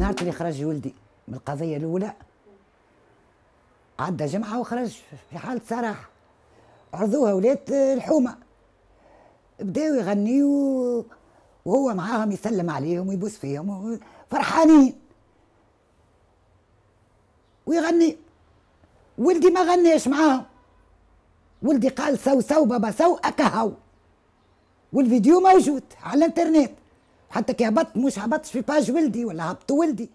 نهار اللي خرج ولدي من القضيه الاولى عدى جمعه وخرج في حاله سراح عرضوها ولاد الحومه بداو يغنيوا وهو معاهم يسلم عليهم ويبوس فيهم فرحانين ويغني ولدي ما غناش معاهم ولدي قال سو سو بابا سو اكهو والفيديو موجود على الانترنت حتى كي هبطت مش هبطش في باج ولدي ولا هبط ولدي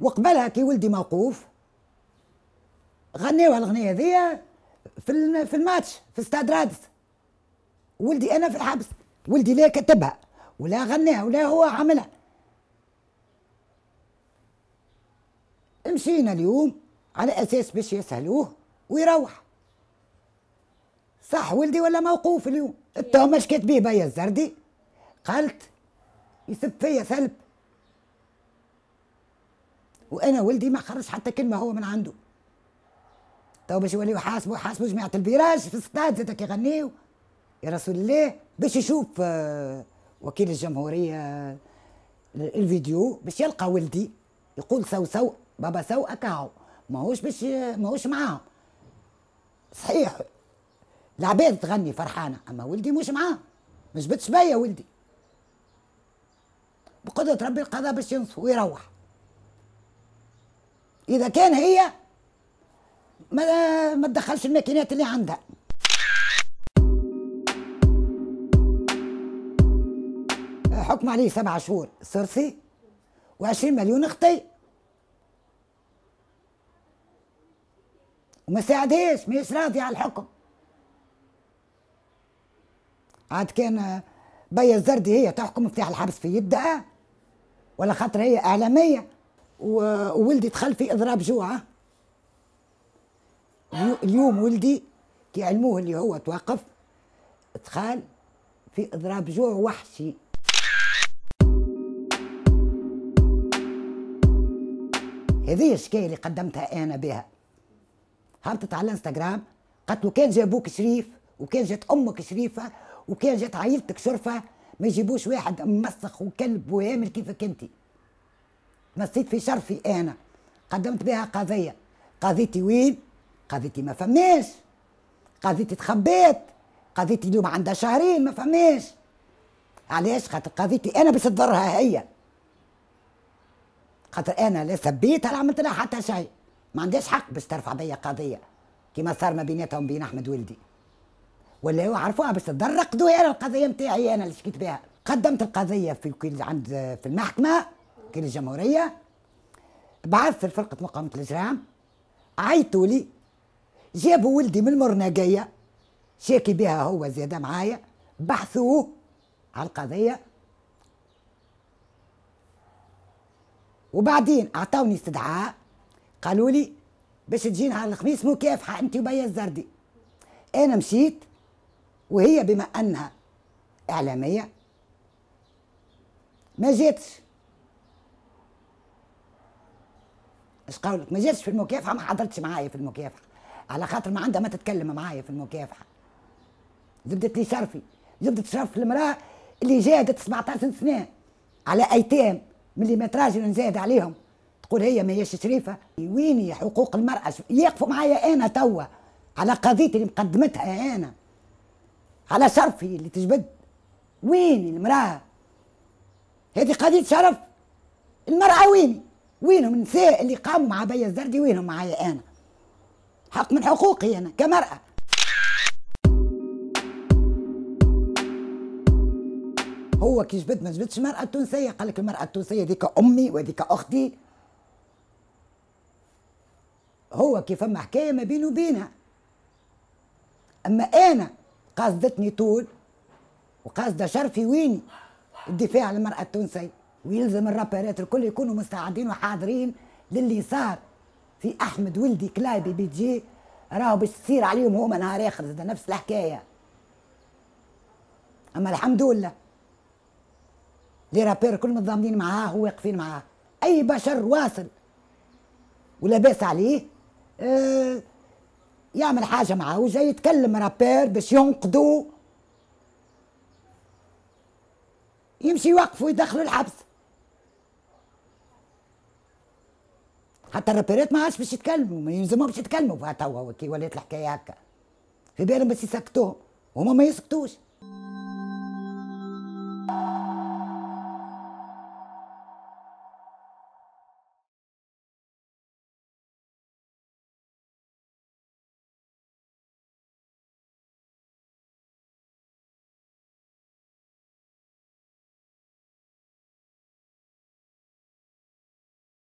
وقبلها كي ولدي موقوف غنيوها الغنيه هذيا في في الماتش في استاد رادس ولدي انا في الحبس ولدي لا كتبها ولا غناها ولا هو عملها مشينا اليوم على اساس باش يسهلوه ويروح صح ولدي ولا موقوف اليوم التهمه اش كاتبيه بيا الزردي قالت يسب فيا سلب وانا ولدي ما خرج حتى كلمه هو من عنده تو باش يوليو حاسبوا حاسبوا جماعه البيراج في الستاد زادك يغنيو يا رسول الله باش يشوف آه، وكيل الجمهوريه آه، الفيديو باش يلقى ولدي يقول سو سو بابا سو اكاهو ماهوش باش آه، ماهوش معاهم صحيح العباد تغني فرحانه اما ولدي مش معاه ما جبتش بيا ولدي بقدرة ربي القضاء باش ينصف ويروح إذا كان هي ما ما تدخلش الماكينات اللي عندها حكم عليه سبع شهور صرصي و20 مليون خطي وما ساعدهاش ماهيش راضية على الحكم عاد كان بيا الزردي هي تحكم مفتاح الحبس في يدها ولا خاطر هي اعلاميه وولدي دخل في اضراب جوعه اليوم ولدي كي علموه اللي هو توقف دخل في اضراب جوع وحشي هذه الشكايه اللي قدمتها انا بها هبطت على الانستغرام قالت له كان جابوك شريف وكان جات امك شريفه وكان جات عائلتك شرفه ما يجيبوش واحد ممسخ وكلب وهامل كيفك انت مسيت في شرفي انا قدمت بها قضيه قضيتي وين قضيتي ما فماش قضيتي تخبيت قضيتي اليوم عندها شهرين ما فماش علاش خاطر قضيتي انا باش تضرها هي خاطر انا لا سبيتها لا عملت لها حتى شيء ما عندهاش حق باش ترفع بيا قضيه كما صار ما بيناتهم بين احمد ولدي ولا يعرفوها عرفوها باش تضر رقدوا انا القضيه نتاعي انا اللي شكيت بها قدمت القضيه في وكيل عند في المحكمه وكيل الجمهوريه بعثت لفرقه مقاومه الاجرام عيطوا لي جابوا ولدي من المرناقية شاكي بها هو زيادة معايا بحثوه على القضية وبعدين أعطوني استدعاء قالوا لي باش تجينا على الخميس مكافحة أنت وبيا الزردي أنا مشيت وهي بما انها اعلاميه ما زادش اش قولك ما جاتش في المكافحه ما حضرتش معايا في المكافحه على خاطر ما عندها ما تتكلم معايا في المكافحه زبدت لي شرفي زبدت شرف المراه اللي جاهدت 17 سنه على ايتام ملي متراجل تراجل نزاد عليهم تقول هي هيش شريفه ويني حقوق المراه يقفوا معايا انا توا على قضيتي اللي مقدمتها انا على شرفي اللي تجبد وين المرأة هذه قضية شرف المرأة وين وينهم النساء اللي قاموا مع بيا الزردي وينهم معايا أنا حق من حقوقي أنا كمرأة هو كي جبد ما جبدش المرأة التونسية قال لك المرأة التونسية ذيك أمي وذيك أختي هو كيف فما حكاية ما بينه وبينها أما أنا قاصدتني طول وقاصده شرفي ويني الدفاع عن المراه التونسيه ويلزم الرابرات الكل يكونوا مستعدين وحاضرين للي صار في احمد ولدي كلايبي بيجي راهو باش تصير عليهم هما نهار اخر زاد نفس الحكايه اما الحمد لله لي رابير كل متضامنين معاه وواقفين معاه اي بشر واصل ولاباس عليه أه يعمل حاجه معاه زي يتكلم رابير باش ينقذوا يمشي يوقفوا يدخلوا الحبس حتى الرابيرات ما عادش باش يتكلموا ما يلزمهمش يتكلموا توا كي ولات الحكايه هكا في بالهم بس يسكتوهم هما ما يسكتوش